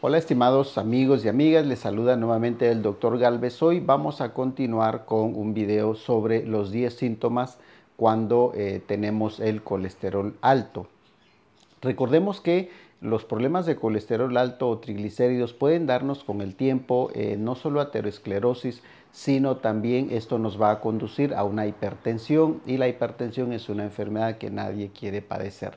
Hola estimados amigos y amigas, les saluda nuevamente el doctor Galvez. Hoy vamos a continuar con un video sobre los 10 síntomas cuando eh, tenemos el colesterol alto. Recordemos que los problemas de colesterol alto o triglicéridos pueden darnos con el tiempo eh, no solo aterosclerosis, sino también esto nos va a conducir a una hipertensión y la hipertensión es una enfermedad que nadie quiere padecer.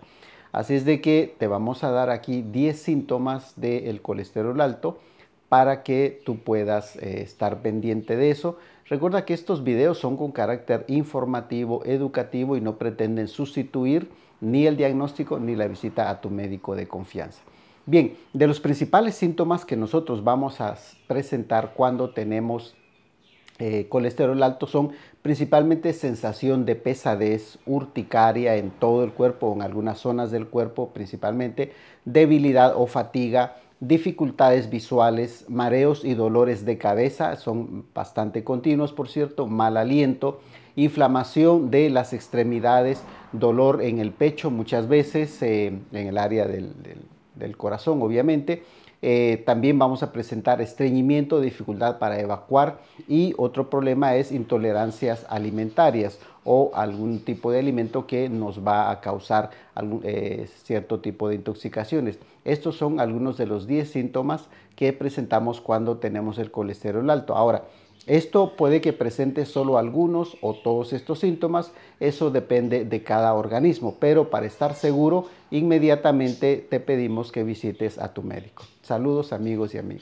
Así es de que te vamos a dar aquí 10 síntomas del colesterol alto para que tú puedas eh, estar pendiente de eso. Recuerda que estos videos son con carácter informativo, educativo y no pretenden sustituir ni el diagnóstico ni la visita a tu médico de confianza. Bien, de los principales síntomas que nosotros vamos a presentar cuando tenemos eh, colesterol alto son principalmente sensación de pesadez, urticaria en todo el cuerpo o en algunas zonas del cuerpo principalmente, debilidad o fatiga, dificultades visuales, mareos y dolores de cabeza, son bastante continuos por cierto, mal aliento, inflamación de las extremidades, dolor en el pecho muchas veces, eh, en el área del corazón obviamente, eh, también vamos a presentar estreñimiento, dificultad para evacuar y otro problema es intolerancias alimentarias o algún tipo de alimento que nos va a causar eh, cierto tipo de intoxicaciones. Estos son algunos de los 10 síntomas que presentamos cuando tenemos el colesterol alto. Ahora, esto puede que presente solo algunos o todos estos síntomas, eso depende de cada organismo, pero para estar seguro, inmediatamente te pedimos que visites a tu médico. Saludos amigos y amigas.